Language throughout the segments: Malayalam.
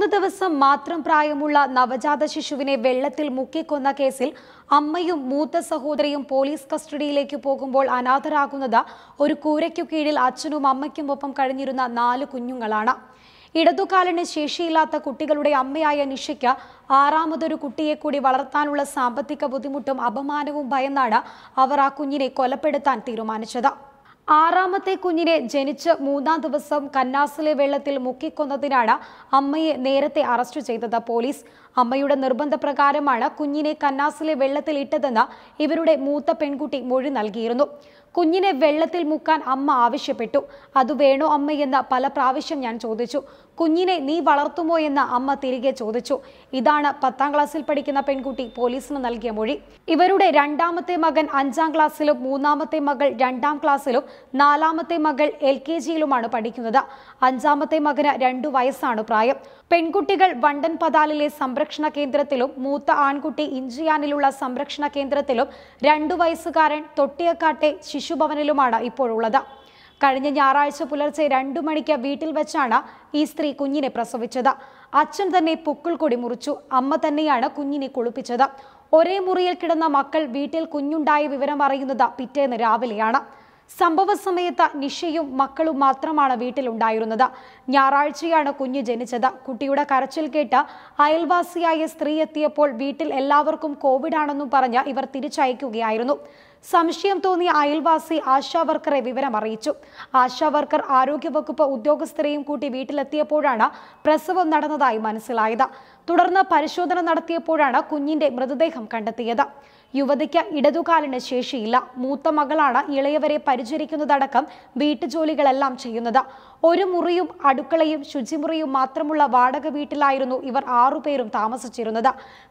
മൂന്ന് ദിവസം മാത്രം പ്രായമുള്ള നവജാത ശിശുവിനെ വെള്ളത്തിൽ മുക്കിക്കൊന്ന കേസിൽ അമ്മയും മൂത്ത സഹോദരിയും പോലീസ് കസ്റ്റഡിയിലേക്ക് പോകുമ്പോൾ അനാഥരാകുന്നത് ഒരു കൂരയ്ക്കു കീഴിൽ അച്ഛനും അമ്മയ്ക്കുമൊപ്പം കഴിഞ്ഞിരുന്ന നാല് കുഞ്ഞുങ്ങളാണ് ഇടതുകാലിന് ശേഷിയില്ലാത്ത കുട്ടികളുടെ അമ്മയായ നിഷയ്ക്ക് ആറാമതൊരു കുട്ടിയെ കൂടി വളർത്താനുള്ള സാമ്പത്തിക ബുദ്ധിമുട്ടും അപമാനവും ഭയന്നാണ് അവർ ആ കുഞ്ഞിനെ കൊലപ്പെടുത്താൻ തീരുമാനിച്ചത് ആറാമത്തെ കുഞ്ഞിനെ ജനിച്ച് മൂന്നാം ദിവസം കന്നാസിലെ വെള്ളത്തിൽ മുക്കിക്കൊന്നതിനാണ് അമ്മയെ നേരത്തെ അറസ്റ്റ് ചെയ്തത് പോലീസ് അമ്മയുടെ നിർബന്ധപ്രകാരമാണ് കുഞ്ഞിനെ കന്നാസിലെ വെള്ളത്തിൽ ഇട്ടതെന്ന് ഇവരുടെ മൂത്ത പെൺകുട്ടി മൊഴി നൽകിയിരുന്നു കുഞ്ഞിനെ വെള്ളത്തിൽ മുക്കാൻ അമ്മ ആവശ്യപ്പെട്ടു അത് വേണോ അമ്മയെന്ന് പല പ്രാവശ്യം ഞാൻ ചോദിച്ചു കുഞ്ഞിനെ നീ വളർത്തുമോ എന്ന് അമ്മ തിരികെ ചോദിച്ചു ഇതാണ് പത്താം ക്ലാസ്സിൽ പഠിക്കുന്ന പെൺകുട്ടി പോലീസിന് നൽകിയ മൊഴി ഇവരുടെ രണ്ടാമത്തെ മകൻ അഞ്ചാം ക്ലാസ്സിലും മൂന്നാമത്തെ മകൾ രണ്ടാം ക്ലാസ്സിലും നാലാമത്തെ മകൾ എൽ കെ ജിയിലുമാണ് പഠിക്കുന്നത് അഞ്ചാമത്തെ മകന് രണ്ടു വയസ്സാണ് പ്രായം പെൺകുട്ടികൾ വണ്ടൻ പതാലിലെ സംരക്ഷണ കേന്ദ്രത്തിലും മൂത്ത ആൺകുട്ടി ഇഞ്ചിയാനിലുള്ള സംരക്ഷണ കേന്ദ്രത്തിലും രണ്ടു വയസ്സുകാരൻ തൊട്ടിയക്കാട്ടെ ശിശുഭവനിലുമാണ് ഇപ്പോഴുള്ളത് കഴിഞ്ഞ ഞായറാഴ്ച പുലർച്ചെ രണ്ടു മണിക്ക് വീട്ടിൽ വെച്ചാണ് ഈ സ്ത്രീ കുഞ്ഞിനെ പ്രസവിച്ചത് അച്ഛൻ തന്നെ പുക്കിൾ കൊടി മുറിച്ചു അമ്മ തന്നെയാണ് കുഞ്ഞിനെ കുളിപ്പിച്ചത് ഒരേ മുറിയിൽ കിടന്ന മക്കൾ വീട്ടിൽ കുഞ്ഞുണ്ടായ വിവരം അറിയുന്നത് പിറ്റേന്ന് രാവിലെയാണ് സംഭവ സമയത്ത് നിഷയും മക്കളും മാത്രമാണ് വീട്ടിലുണ്ടായിരുന്നത് ഞായറാഴ്ചയാണ് കുഞ്ഞ് ജനിച്ചത് കുട്ടിയുടെ കരച്ചിൽ കേട്ട് അയൽവാസിയായ സ്ത്രീ എത്തിയപ്പോൾ വീട്ടിൽ എല്ലാവർക്കും കോവിഡ് ആണെന്നും പറഞ്ഞ് ഇവർ തിരിച്ചയക്കുകയായിരുന്നു സംശയം തോന്നിയ അയൽവാസി വർക്കറെ വിവരം അറിയിച്ചു വർക്കർ ആരോഗ്യവകുപ്പ് ഉദ്യോഗസ്ഥരെയും കൂട്ടി വീട്ടിലെത്തിയപ്പോഴാണ് പ്രസവം നടന്നതായി മനസ്സിലായത് തുടർന്ന് പരിശോധന നടത്തിയപ്പോഴാണ് കുഞ്ഞിന്റെ മൃതദേഹം കണ്ടെത്തിയത് യുവതിക്ക് ഇടതുകാലിന് ശേഷിയില്ല മൂത്ത മകളാണ് ഇളയവരെ പരിചരിക്കുന്നതടക്കം വീട്ടുജോലികളെല്ലാം ചെയ്യുന്നത് ഒരു മുറിയും അടുക്കളയും ശുചിമുറിയും മാത്രമുള്ള വാടക വീട്ടിലായിരുന്നു ഇവർ ആറുപേരും താമസിച്ചിരുന്നത്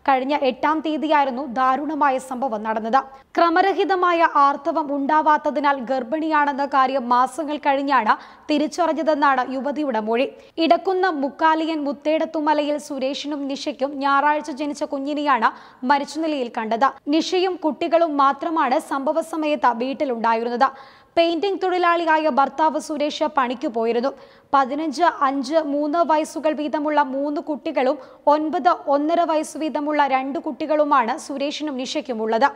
കഴിഞ്ഞ എട്ടാം തീയതിയായിരുന്നു ദാരുണമായ സംഭവം നടന്നത് ക്രമരഹിതമായ ആർത്തവം ഉണ്ടാവാത്തതിനാൽ ഗർഭിണിയാണെന്ന കാര്യം മാസങ്ങൾ കഴിഞ്ഞാണ് തിരിച്ചറിഞ്ഞതെന്നാണ് യുവതിയുടെ മൊഴി ഇടക്കുന്ന മുക്കാലിയൻ മുത്തേടത്തുമലയിൽ സുരേഷിനും നിഷയ്ക്കും ഞായറാഴ്ച ജനിച്ച കുഞ്ഞിനെയാണ് മരിച്ച നിലയിൽ കണ്ടത് നിഷ ഋഷിയും കുട്ടികളും മാത്രമാണ് സമയത്ത് വീട്ടിലുണ്ടായിരുന്നത് പെയിന്റിംഗ് തൊഴിലാളിയായ ഭർത്താവ് സുരേഷ് പണിക്ക് പോയിരുന്നു പതിനഞ്ച് അഞ്ച് മൂന്ന് വയസ്സുകൾ വീതമുള്ള മൂന്ന് കുട്ടികളും ഒൻപത് ഒന്നര വയസ്സ് വീതമുള്ള രണ്ട് കുട്ടികളുമാണ് സുരേഷിനും നിശയ്ക്കുമുള്ളത്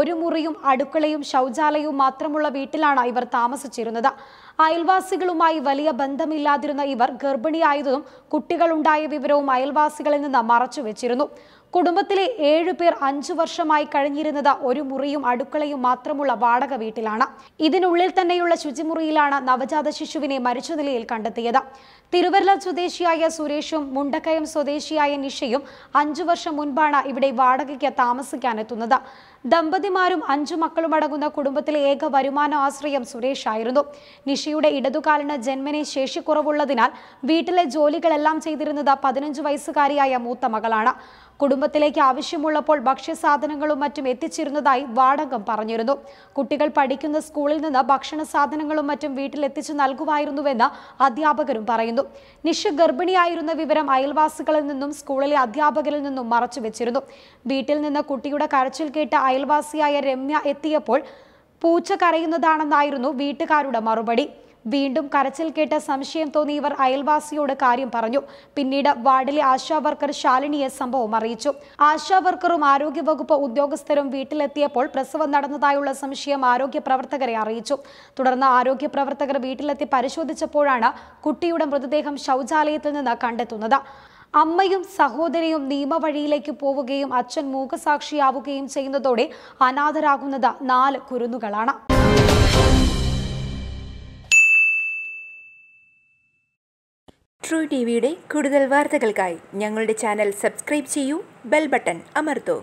ഒരു മുറിയും അടുക്കളയും ശൗചാലയവും മാത്രമുള്ള വീട്ടിലാണ് ഇവർ താമസിച്ചിരുന്നത് അയൽവാസികളുമായി വലിയ ബന്ധമില്ലാതിരുന്ന ഇവർ ഗർഭിണിയായതും കുട്ടികളുണ്ടായ വിവരവും അയൽവാസികളിൽ നിന്ന് മറച്ചുവെച്ചിരുന്നു കുടുംബത്തിലെ ഏഴുപേർ പേർ അഞ്ചു വർഷമായി കഴിഞ്ഞിരുന്നത് ഒരു മുറിയും അടുക്കളയും മാത്രമുള്ള വാടക വീട്ടിലാണ് ഇതിനുള്ളിൽ തന്നെയുള്ള ശുചിമുറിയിലാണ് നവജാത ശിശുവിനെ മരിച്ച നിലയിൽ കണ്ടെത്തിയത് തിരുവല്ല സ്വദേശിയായ സുരേഷും മുണ്ടക്കയം സ്വദേശിയായ നിഷയും അഞ്ചു വർഷം മുൻപാണ് ഇവിടെ വാടകയ്ക്ക് താമസിക്കാനെത്തുന്നത് ദമ്പതിമാരും അഞ്ചു മക്കളുമടങ്ങുന്ന കുടുംബത്തിലെ ഏക വരുമാന ആശ്രയം സുരേഷ് ആയിരുന്നു നിഷിയുടെ ഇടതുകാലിന് ജന്മനെ ശേഷിക്കുറവുള്ളതിനാൽ വീട്ടിലെ ജോലികളെല്ലാം ചെയ്തിരുന്നത് പതിനഞ്ചു വയസ്സുകാരിയായ മൂത്ത മകളാണ് കുടുംബത്തിലേക്ക് ആവശ്യമുള്ളപ്പോൾ ഭക്ഷ്യസാധനങ്ങളും മറ്റും എത്തിച്ചിരുന്നതായി വാടകം പറഞ്ഞിരുന്നു കുട്ടികൾ പഠിക്കുന്ന സ്കൂളിൽ നിന്ന് ഭക്ഷണ സാധനങ്ങളും മറ്റും വീട്ടിൽ എത്തിച്ചു നൽകുമായിരുന്നുവെന്ന് അധ്യാപകരും പറയുന്നു നിഷ ഗർഭിണിയായിരുന്ന വിവരം അയൽവാസികളിൽ നിന്നും സ്കൂളിലെ അധ്യാപകരിൽ നിന്നും മറച്ചുവെച്ചിരുന്നു വീട്ടിൽ നിന്ന് കുട്ടിയുടെ കരച്ചിൽ കേട്ട അയൽവാസിയായ രമ്യ എത്തിയപ്പോൾ പൂച്ച കരയുന്നതാണെന്നായിരുന്നു വീട്ടുകാരുടെ മറുപടി വീണ്ടും കരച്ചിൽ കേട്ട സംശയം തോന്നി ഇവർ അയൽവാസിയോട് കാര്യം പറഞ്ഞു പിന്നീട് വാർഡിലെ ആശാ വർക്കർ ശാലിനിയെ സംഭവം അറിയിച്ചു ആശാ വർക്കറും ആരോഗ്യവകുപ്പ് ഉദ്യോഗസ്ഥരും വീട്ടിലെത്തിയപ്പോൾ പ്രസവം നടന്നതായുള്ള സംശയം ആരോഗ്യ പ്രവർത്തകരെ അറിയിച്ചു തുടർന്ന് ആരോഗ്യ പ്രവർത്തകർ വീട്ടിലെത്തി പരിശോധിച്ചപ്പോഴാണ് കുട്ടിയുടെ മൃതദേഹം ശൗചാലയത്തിൽ നിന്ന് കണ്ടെത്തുന്നത് അമ്മയും സഹോദരിയും നിയമവഴിയിലേക്ക് പോവുകയും അച്ഛൻ മൂകസാക്ഷിയാവുകയും ചെയ്യുന്നതോടെ അനാഥരാകുന്നത് നാല് കുരുന്നുകളാണ് ട്രൂ ടി വിയുടെ കൂടുതൽ വാർത്തകൾക്കായി ഞങ്ങളുടെ ചാനൽ സബ്സ്ക്രൈബ് ചെയ്യൂ ബെൽ ബട്ടൺ അമർത്തൂ